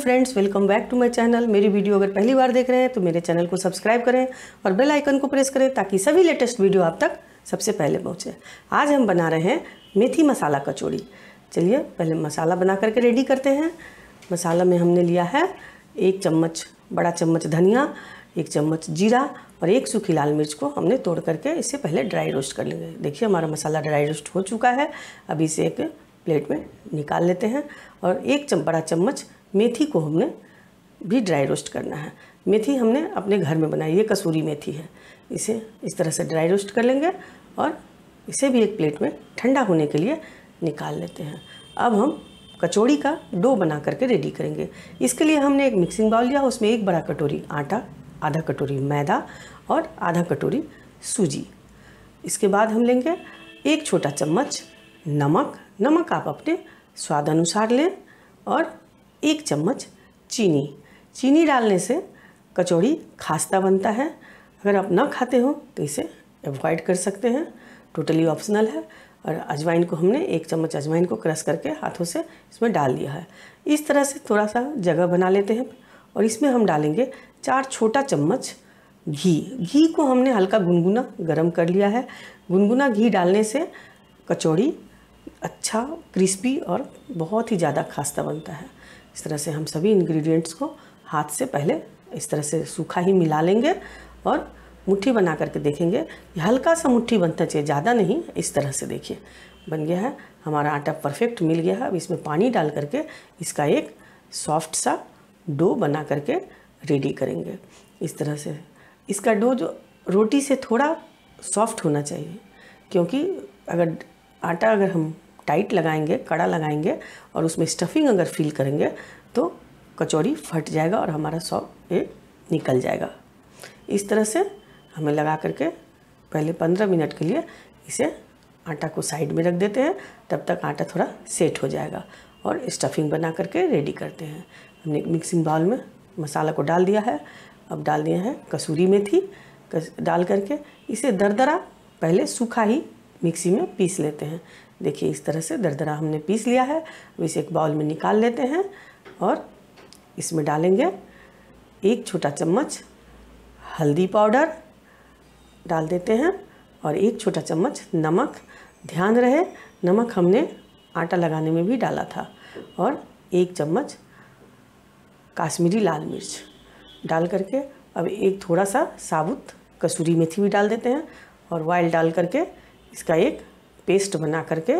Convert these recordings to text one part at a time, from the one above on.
friends welcome back to my channel मेरी video अगर पहली बार देख रहे हैं तो मेरे चैनल को सब्सक्राइब करें और बेल आइकन को प्रेस करें ताकि सभी लेटेस्ट वीडियो आप तक सबसे पहले पहुंचे आज हम बना रहे हैं मेथी मसाला कचौड़ी चलिए पहले मसाला बना करके रेडी करते हैं मसाला में हमने लिया है एक चम्मच बड़ा चम्मच धनिया एक चम्मच जीरा और एक सूखी लाल मिर्च को हमने तोड़ करके इसे पहले ड्राई रोस्ट कर लेंगे देखिए हमारा मसाला ड्राई रोस्ट हो चुका है अभी इसे एक प्लेट में निकाल लेते हैं और एक चम बड़ा चम्मच मेथी को हमने भी ड्राई रोस्ट करना है मेथी हमने अपने घर में बनाई ये कसूरी मेथी है इसे इस तरह से ड्राई रोस्ट कर लेंगे और इसे भी एक प्लेट में ठंडा होने के लिए निकाल लेते हैं अब हम कचौड़ी का डो बना करके रेडी करेंगे इसके लिए हमने एक मिक्सिंग बाउल लिया उसमें एक बड़ा कटोरी आटा आधा कटोरी मैदा और आधा कटोरी सूजी इसके बाद हम लेंगे एक छोटा चम्मच नमक नमक आप अपने स्वाद अनुसार लें और एक चम्मच चीनी चीनी डालने से कचौड़ी खास्ता बनता है अगर आप ना खाते हो तो इसे एवॉइड कर सकते हैं टोटली ऑप्शनल है और अजवाइन को हमने एक चम्मच अजवाइन को क्रश करके हाथों से इसमें डाल दिया है इस तरह से थोड़ा सा जगह बना लेते हैं और इसमें हम डालेंगे चार छोटा चम्मच घी घी को हमने हल्का गुनगुना गरम कर लिया है गुनगुना घी डालने से कचौड़ी अच्छा क्रिस्पी और बहुत ही ज़्यादा खास्ता बनता है इस तरह से हम सभी इंग्रेडिएंट्स को हाथ से पहले इस तरह से सूखा ही मिला लेंगे और मुट्ठी बना करके देखेंगे हल्का सा मुट्ठी बनता चाहिए ज़्यादा नहीं इस तरह से देखिए बन गया है हमारा आटा परफेक्ट मिल गया है अब इसमें पानी डाल करके इसका एक सॉफ्ट सा डो बना करके रेडी करेंगे इस तरह से इसका डो जो रोटी से थोड़ा सॉफ्ट होना चाहिए क्योंकि अगर आटा अगर हम टाइट लगाएंगे कड़ा लगाएंगे और उसमें स्टफिंग अगर फील करेंगे तो कचौरी फट जाएगा और हमारा सॉप ये निकल जाएगा इस तरह से हमें लगा करके पहले पंद्रह मिनट के लिए इसे आटा को साइड में रख देते हैं तब तक आटा थोड़ा सेट हो जाएगा और स्टफिंग बना करके रेडी करते हैं हमने मिक्सिंग बाउल में मसाला को डाल दिया है अब डाल दिया है कसूरी मेथी कस, डाल करके इसे दरदरा पहले सूखा ही मिक्सी में पीस लेते हैं देखिए इस तरह से दरदरा हमने पीस लिया है अब इसे एक बाउल में निकाल लेते हैं और इसमें डालेंगे एक छोटा चम्मच हल्दी पाउडर डाल देते हैं और एक छोटा चम्मच नमक ध्यान रहे नमक हमने आटा लगाने में भी डाला था और एक चम्मच काश्मीरी लाल मिर्च डाल करके अब एक थोड़ा सा साबुत कसूरी मेथी भी डाल देते हैं और वाइल डाल करके इसका एक पेस्ट बना करके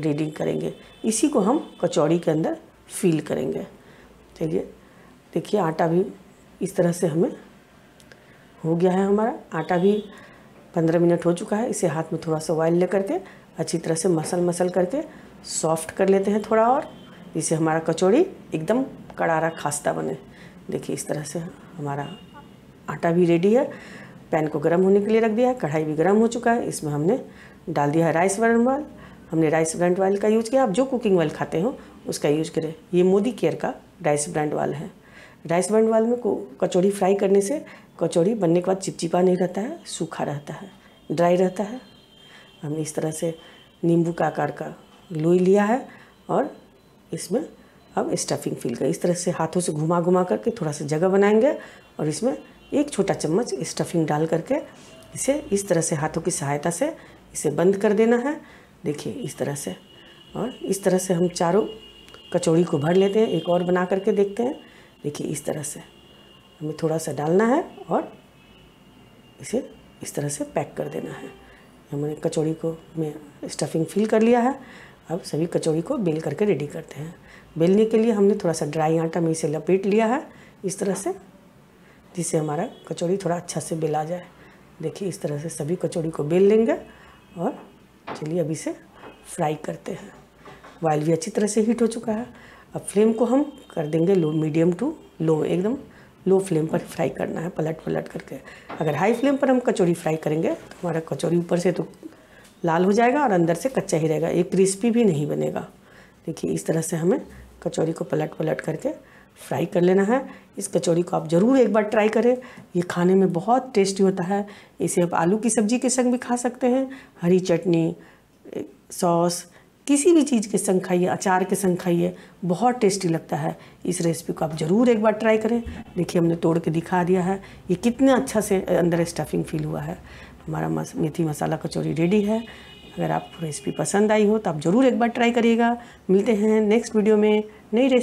रेडिंग करेंगे इसी को हम कचौड़ी के अंदर फील करेंगे चलिए देखिए आटा भी इस तरह से हमें हो गया है हमारा आटा भी पंद्रह मिनट हो चुका है इसे हाथ में थोड़ा सा ऑयल ले करके अच्छी तरह से मसल मसल करके सॉफ्ट कर लेते हैं थोड़ा और इसे हमारा कचौड़ी एकदम कड़ारा खास्ता बने देखिए इस तरह से हमारा आटा भी रेडी है पैन को गर्म होने के लिए रख दिया है कढ़ाई भी गर्म हो चुका है इसमें हमने डाल दिया है राइस ब्रांड ऑयल हमने राइस ब्रांड ऑयल का यूज़ किया आप जो कुकिंग ऑयल खाते हो उसका यूज़ करें ये मोदी केयर का राइस ब्रांड ऑयल है राइस ब्रांड ऑयल में कचौड़ी फ्राई करने से कचौड़ी बनने के बाद चिपचिपा नहीं रहता है सूखा रहता है ड्राई रहता है हमने इस तरह से नींबू का आकार का लोई लिया है और इसमें अब स्टफिंग फिल कर इस तरह से हाथों से घुमा घुमा करके थोड़ा सा जगह बनाएंगे और इसमें एक छोटा चम्मच स्टफिंग डाल करके इसे इस तरह से हाथों की सहायता से इसे बंद कर देना है देखिए इस तरह से और इस तरह से हम चारों कचौड़ी को भर लेते हैं एक और बना करके देखते हैं देखिए इस तरह से हमें थोड़ा सा डालना है और इसे इस तरह से पैक कर देना है हमने कचौड़ी को में स्टफिंग फिल कर लिया है अब सभी कचौड़ी को बेल करके रेडी करते हैं बेलने के लिए हमने थोड़ा सा ड्राई आटा में इसे लपेट लिया है इस तरह से जिससे हमारा कचौड़ी थोड़ा अच्छा से बेला जाए देखिए इस तरह से सभी कचौड़ी को बेल लेंगे और चलिए अभी से फ्राई करते हैं वाइल भी अच्छी तरह से हीट हो चुका है अब फ्लेम को हम कर देंगे लो मीडियम टू लो एकदम लो फ्लेम पर फ्राई करना है पलट पलट करके अगर हाई फ्लेम पर हम कचौरी फ्राई करेंगे तो हमारा कचौरी ऊपर से तो लाल हो जाएगा और अंदर से कच्चा ही रहेगा एक क्रिस्पी भी नहीं बनेगा देखिए इस तरह से हमें कचौरी को पलट पलट करके फ्राई कर लेना है इस कचौड़ी को आप ज़रूर एक बार ट्राई करें ये खाने में बहुत टेस्टी होता है इसे आप आलू की सब्ज़ी के संग भी खा सकते हैं हरी चटनी सॉस किसी भी चीज़ के संग खाइए अचार के संग खाइए बहुत टेस्टी लगता है इस रेसिपी को आप ज़रूर एक बार ट्राई करें देखिए हमने तोड़ के दिखा दिया है ये कितना अच्छा से अंदर स्टफिंग फील हुआ है हमारा मस, मेथी मसाला कचौड़ी रेडी है अगर आपको रेसिपी पसंद आई हो तो आप ज़रूर एक बार ट्राई करिएगा मिलते हैं नेक्स्ट वीडियो में नई